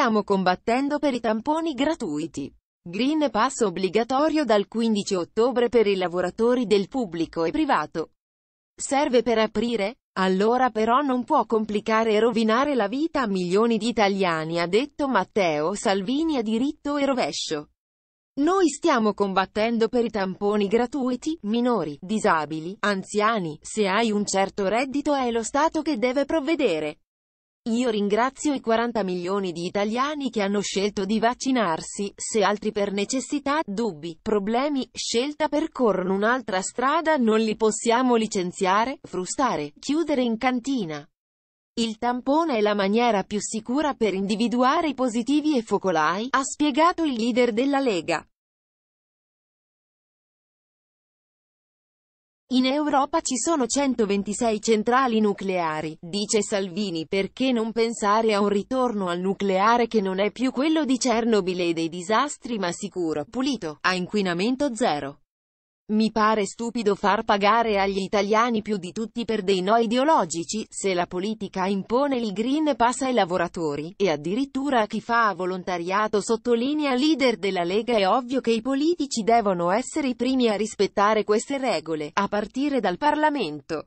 Stiamo combattendo per i tamponi gratuiti. Green Pass obbligatorio dal 15 ottobre per i lavoratori del pubblico e privato. Serve per aprire? Allora però non può complicare e rovinare la vita a milioni di italiani, ha detto Matteo Salvini a diritto e rovescio. Noi stiamo combattendo per i tamponi gratuiti, minori, disabili, anziani, se hai un certo reddito è lo Stato che deve provvedere. Io ringrazio i 40 milioni di italiani che hanno scelto di vaccinarsi, se altri per necessità, dubbi, problemi, scelta percorrono un'altra strada non li possiamo licenziare, frustare, chiudere in cantina. Il tampone è la maniera più sicura per individuare i positivi e focolai, ha spiegato il leader della Lega. In Europa ci sono 126 centrali nucleari, dice Salvini, perché non pensare a un ritorno al nucleare che non è più quello di Cernobile e dei disastri ma sicuro, pulito, a inquinamento zero. Mi pare stupido far pagare agli italiani più di tutti per dei no ideologici, se la politica impone il green pass ai lavoratori, e addirittura a chi fa volontariato sottolinea leader della Lega è ovvio che i politici devono essere i primi a rispettare queste regole, a partire dal Parlamento.